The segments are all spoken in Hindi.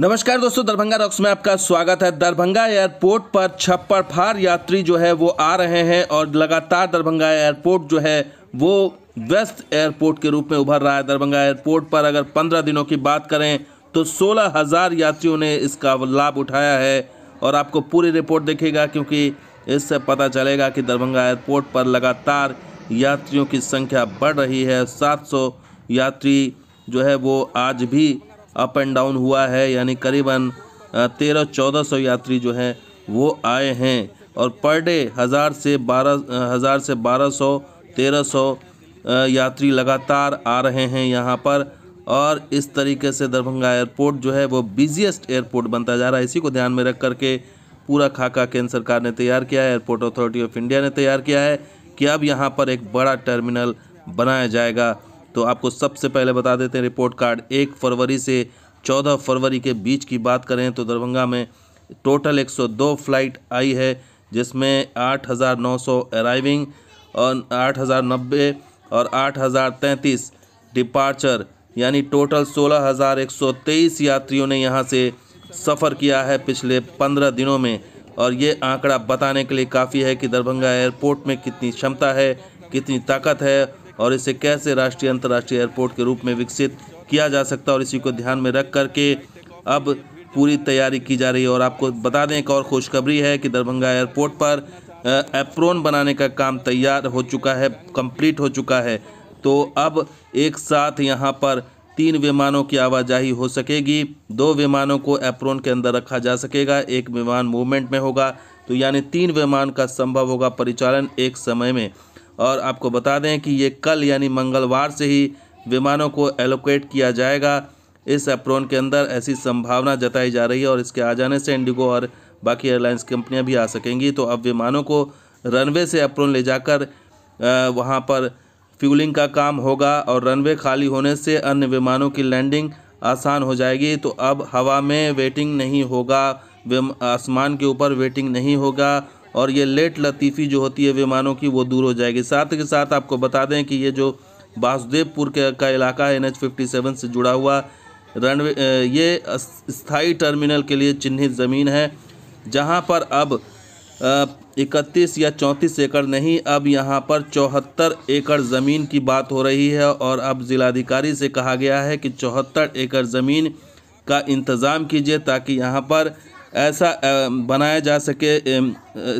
नमस्कार दोस्तों दरभंगा रॉक्स में आपका स्वागत है दरभंगा एयरपोर्ट पर छप्पर फार यात्री जो है वो आ रहे हैं और लगातार दरभंगा एयरपोर्ट जो है वो वेस्ट एयरपोर्ट के रूप में उभर रहा है दरभंगा एयरपोर्ट पर अगर पंद्रह दिनों की बात करें तो सोलह हज़ार यात्रियों ने इसका लाभ उठाया है और आपको पूरी रिपोर्ट देखेगा क्योंकि इससे पता चलेगा कि दरभंगा एयरपोर्ट पर लगातार यात्रियों की संख्या बढ़ रही है सात यात्री जो है वो आज भी अप एंड डाउन हुआ है यानी करीबन तेरह चौदह सौ यात्री जो हैं वो आए हैं और पर डे हज़ार से बारह हज़ार से बारह सौ तेरह सौ यात्री लगातार आ रहे हैं यहाँ पर और इस तरीके से दरभंगा एयरपोर्ट जो है वो बिजिएस्ट एयरपोर्ट बनता जा रहा है इसी को ध्यान में रख करके पूरा खाका केंद्र सरकार ने तैयार किया है एयरपोर्ट अथॉरिटी ऑफ इंडिया ने तैयार किया है कि अब यहाँ पर एक बड़ा टर्मिनल बनाया जाएगा तो आपको सबसे पहले बता देते हैं रिपोर्ट कार्ड एक फरवरी से चौदह फरवरी के बीच की बात करें तो दरभंगा में टोटल दो फ्लाइट आई है जिसमें सौ अराइविंग और नब्बे और तैंतीस डिपार्चर यानी टोटल 16,123 यात्रियों ने यहाँ से सफ़र किया है पिछले 15 दिनों में और ये आंकड़ा बताने के लिए काफ़ी है कि दरभंगा एयरपोर्ट में कितनी क्षमता है कितनी ताकत है और इसे कैसे राष्ट्रीय अंतर्राष्ट्रीय एयरपोर्ट के रूप में विकसित किया जा सकता है और इसी को ध्यान में रख करके अब पूरी तैयारी की जा रही है और आपको बता दें एक और खुशखबरी है कि दरभंगा एयरपोर्ट पर एप्रोन बनाने का काम तैयार हो चुका है कंप्लीट हो चुका है तो अब एक साथ यहाँ पर तीन विमानों की आवाजाही हो सकेगी दो विमानों को एप्रोन के अंदर रखा जा सकेगा एक विमान मूवमेंट में होगा तो यानी तीन विमान का संभव होगा परिचालन एक समय में और आपको बता दें कि ये कल यानी मंगलवार से ही विमानों को एलोकेट किया जाएगा इस अप्रोन के अंदर ऐसी संभावना जताई जा रही है और इसके आ जाने से इंडिगो और बाकी एयरलाइंस कंपनियां भी आ सकेंगी तो अब विमानों को रनवे से अप्रोन ले जाकर वहां पर फ्यूलिंग का काम होगा और रनवे खाली होने से अन्य विमानों की लैंडिंग आसान हो जाएगी तो अब हवा में वेटिंग नहीं होगा आसमान के ऊपर वेटिंग नहीं होगा और ये लेट लतीफ़ी जो होती है विमानों की वो दूर हो जाएगी साथ के साथ आपको बता दें कि ये जो वासुदेवपुर का इलाका है एन एच से जुड़ा हुआ रनवे ये स्थाई टर्मिनल के लिए चिन्हित ज़मीन है जहाँ पर अब इकतीस या चौंतीस एकड़ नहीं अब यहाँ पर चौहत्तर एकड़ ज़मीन की बात हो रही है और अब ज़िलाधिकारी से कहा गया है कि चौहत्तर एकड़ ज़मीन का इंतज़ाम कीजिए ताकि यहाँ पर ऐसा बनाया जा सके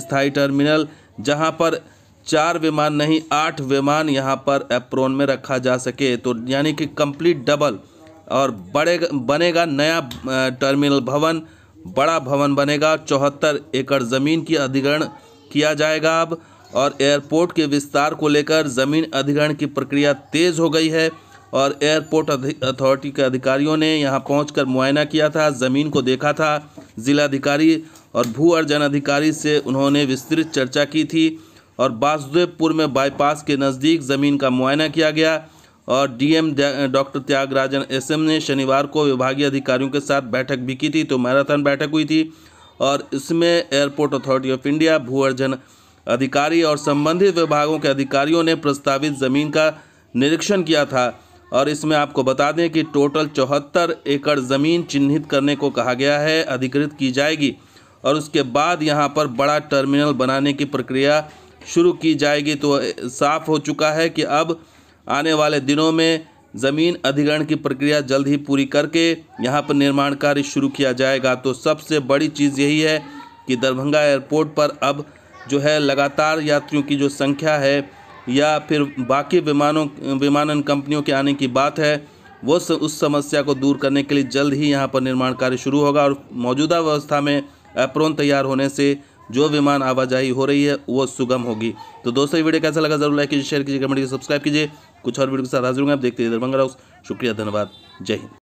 स्थाई टर्मिनल जहां पर चार विमान नहीं आठ विमान यहां पर एप्रोन में रखा जा सके तो यानी कि कंप्लीट डबल और बड़े बनेगा नया टर्मिनल भवन बड़ा भवन बनेगा चौहत्तर एकड़ ज़मीन की अधिग्रहण किया जाएगा अब और एयरपोर्ट के विस्तार को लेकर ज़मीन अधिग्रहण की प्रक्रिया तेज़ हो गई है और एयरपोर्ट अथॉरिटी के अधिकारियों ने यहां पहुंचकर मुआयना किया था ज़मीन को देखा था जिलाधिकारी और भू अर्जन अधिकारी से उन्होंने विस्तृत चर्चा की थी और वासुदेवपुर में बाईपास के नज़दीक ज़मीन का मुआयना किया गया और डीएम डॉक्टर त्यागराजन एसएम ने शनिवार को विभागीय अधिकारियों के साथ बैठक भी की थी तो मैराथन बैठक हुई थी और इसमें एयरपोर्ट अथॉरिटी ऑफ इंडिया भू अर्जन अधिकारी और संबंधित विभागों के अधिकारियों ने प्रस्तावित ज़मीन का निरीक्षण किया था और इसमें आपको बता दें कि टोटल चौहत्तर एकड़ ज़मीन चिन्हित करने को कहा गया है अधिकृत की जाएगी और उसके बाद यहाँ पर बड़ा टर्मिनल बनाने की प्रक्रिया शुरू की जाएगी तो साफ हो चुका है कि अब आने वाले दिनों में ज़मीन अधिग्रहण की प्रक्रिया जल्द ही पूरी करके यहाँ पर निर्माण कार्य शुरू किया जाएगा तो सबसे बड़ी चीज़ यही है कि दरभंगा एयरपोर्ट पर अब जो है लगातार यात्रियों की जो संख्या है या फिर बाकी विमानों विमानन कंपनियों के आने की बात है वो उस समस्या को दूर करने के लिए जल्द ही यहाँ पर निर्माण कार्य शुरू होगा और मौजूदा व्यवस्था में एप्रोन तैयार होने से जो विमान आवाजाही हो रही है वो सुगम होगी तो दोस्तों ये वीडियो कैसा लगा जरूर लाइक कीजिए शेयर कीजिए कमेंट कीजिए सब्सक्राइब कीजिए कुछ और वीडियो के साथ हाजिर होंगे आप देखते हैं दरभंगा राउस शुक्रिया धन्यवाद जय हिंद